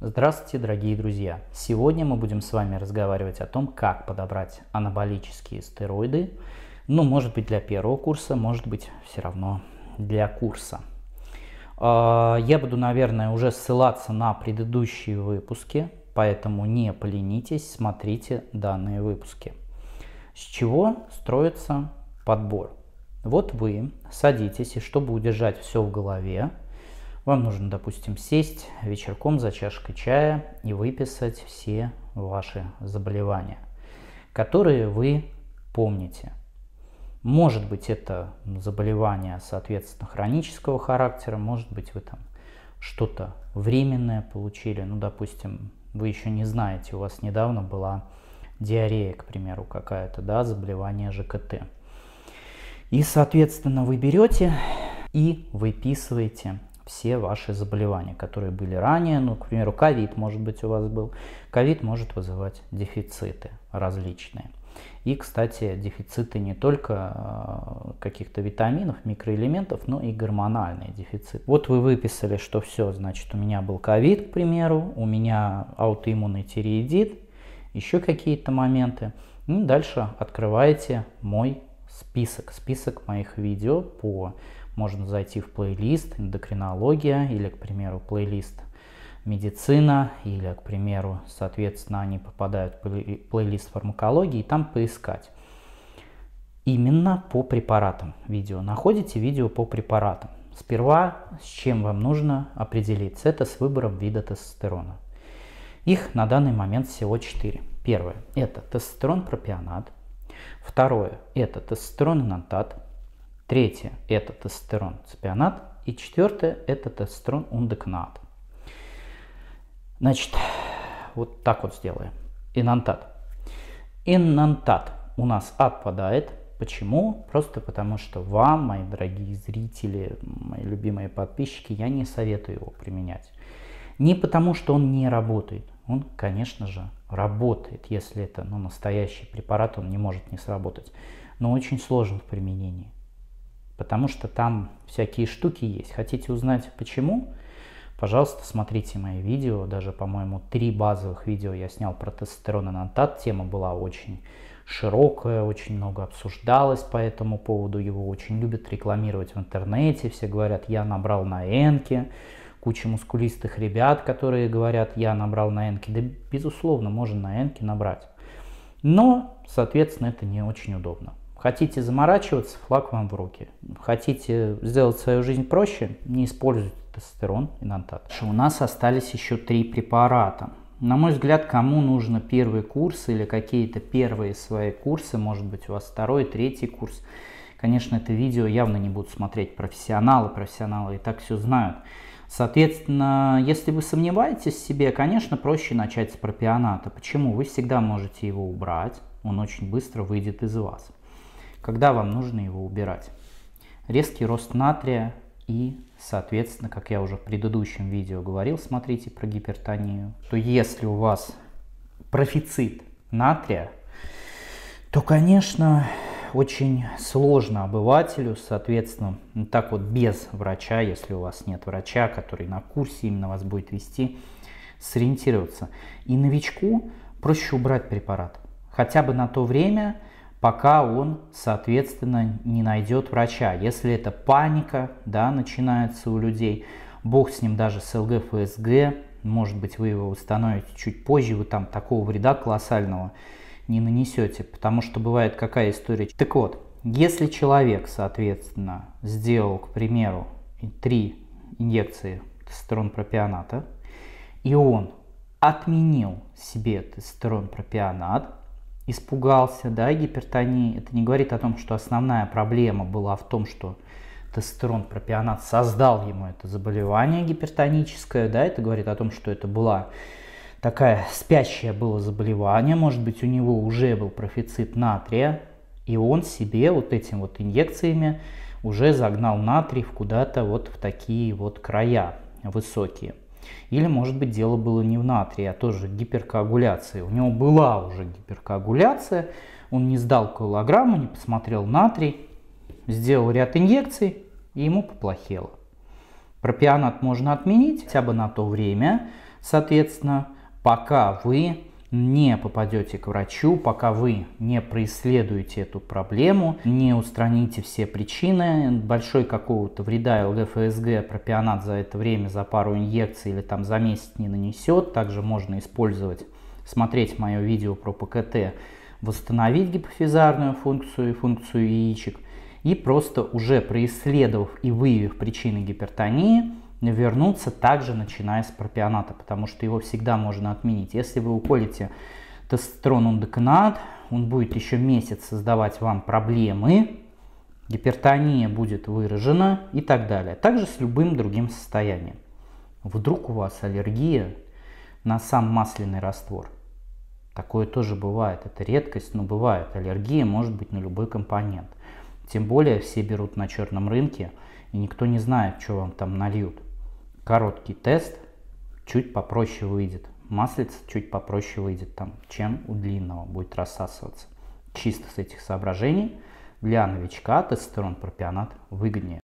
Здравствуйте, дорогие друзья! Сегодня мы будем с вами разговаривать о том, как подобрать анаболические стероиды. Ну, может быть, для первого курса, может быть, все равно для курса. А, я буду, наверное, уже ссылаться на предыдущие выпуски, поэтому не поленитесь, смотрите данные выпуски. С чего строится подбор? Вот вы садитесь и чтобы удержать все в голове, вам нужно, допустим, сесть вечерком за чашкой чая и выписать все ваши заболевания, которые вы помните. Может быть, это заболевание, соответственно, хронического характера, может быть, вы там что-то временное получили, ну, допустим, вы еще не знаете, у вас недавно была диарея, к примеру, какая-то, да, заболевание ЖКТ. И, соответственно, вы берете и выписываете все ваши заболевания, которые были ранее. Ну, к примеру, ковид, может быть, у вас был. Ковид может вызывать дефициты различные. И, кстати, дефициты не только э, каких-то витаминов, микроэлементов, но и гормональные дефициты. Вот вы выписали, что все, значит, у меня был ковид, к примеру, у меня аутоиммунный тиреидит, еще какие-то моменты. И ну, дальше открываете мой список, список моих видео по, можно зайти в плейлист эндокринология или, к примеру, плейлист медицина или, к примеру, соответственно, они попадают в плейлист фармакологии и там поискать. Именно по препаратам видео. Находите видео по препаратам. Сперва с чем вам нужно определиться, это с выбором вида тестостерона. Их на данный момент всего 4. Первое – это тестостерон пропионат. Второе – это тестостерон инантат. Третье – это тестостерон цепионат. И четвертое – это тестостерон ундекнат. Значит, вот так вот сделаем. Инантат. Инантат у нас отпадает. Почему? Просто потому что вам, мои дорогие зрители, мои любимые подписчики, я не советую его применять. Не потому, что он не работает он, конечно же, работает. Если это ну, настоящий препарат, он не может не сработать. Но очень сложен в применении, потому что там всякие штуки есть. Хотите узнать почему? Пожалуйста, смотрите мои видео. Даже, по-моему, три базовых видео я снял про тестостерон и нантат. Тема была очень широкая, очень много обсуждалось по этому поводу. Его очень любят рекламировать в интернете. Все говорят, я набрал на Энке куча мускулистых ребят, которые говорят, я набрал на энке. Да, безусловно, можно на энке набрать. Но, соответственно, это не очень удобно. Хотите заморачиваться, флаг вам в руки. Хотите сделать свою жизнь проще, не используйте тестостерон и нантат. У нас остались еще три препарата. На мой взгляд, кому нужно первый курс или какие-то первые свои курсы, может быть, у вас второй, третий курс. Конечно, это видео явно не будут смотреть профессионалы, профессионалы и так все знают. Соответственно, если вы сомневаетесь в себе, конечно, проще начать с пропионата. Почему? Вы всегда можете его убрать, он очень быстро выйдет из вас. Когда вам нужно его убирать? Резкий рост натрия и, соответственно, как я уже в предыдущем видео говорил, смотрите про гипертонию, то если у вас профицит натрия, то, конечно, очень сложно обывателю, соответственно, ну, так вот без врача, если у вас нет врача, который на курсе именно вас будет вести, сориентироваться. И новичку проще убрать препарат, хотя бы на то время, пока он, соответственно, не найдет врача. Если это паника, да, начинается у людей, бог с ним даже с ЛГ, ФСГ, может быть, вы его установите чуть позже, вы там такого вреда колоссального не нанесете, потому что бывает какая история. Так вот, если человек, соответственно, сделал, к примеру, три инъекции тестостерон пропионата, и он отменил себе тестостерон пропионат, испугался да, гипертонии, это не говорит о том, что основная проблема была в том, что тестостерон пропионат создал ему это заболевание гипертоническое, да, это говорит о том, что это была такая спящее было заболевание, может быть, у него уже был профицит натрия, и он себе вот этим вот инъекциями уже загнал натрий куда-то вот в такие вот края высокие. Или, может быть, дело было не в натрии, а тоже гиперкоагуляции. У него была уже гиперкоагуляция, он не сдал килограмму, не посмотрел натрий, сделал ряд инъекций, и ему поплохело. Пропионат можно отменить хотя бы на то время, соответственно, пока вы не попадете к врачу, пока вы не преследуете эту проблему, не устраните все причины, большой какого-то вреда ЛГФСГ, пропионат за это время, за пару инъекций или там за месяц не нанесет. Также можно использовать, смотреть мое видео про ПКТ, восстановить гипофизарную функцию и функцию яичек. И просто уже преисследовав и выявив причины гипертонии, вернуться также начиная с пропионата, потому что его всегда можно отменить. Если вы уколите тестостерон ундоканат, он будет еще месяц создавать вам проблемы, гипертония будет выражена и так далее. Также с любым другим состоянием. Вдруг у вас аллергия на сам масляный раствор. Такое тоже бывает, это редкость, но бывает. Аллергия может быть на любой компонент. Тем более все берут на черном рынке, и никто не знает, что вам там нальют короткий тест чуть попроще выйдет. Маслица чуть попроще выйдет там, чем у длинного будет рассасываться. Чисто с этих соображений для новичка тестостерон пропионат выгоднее.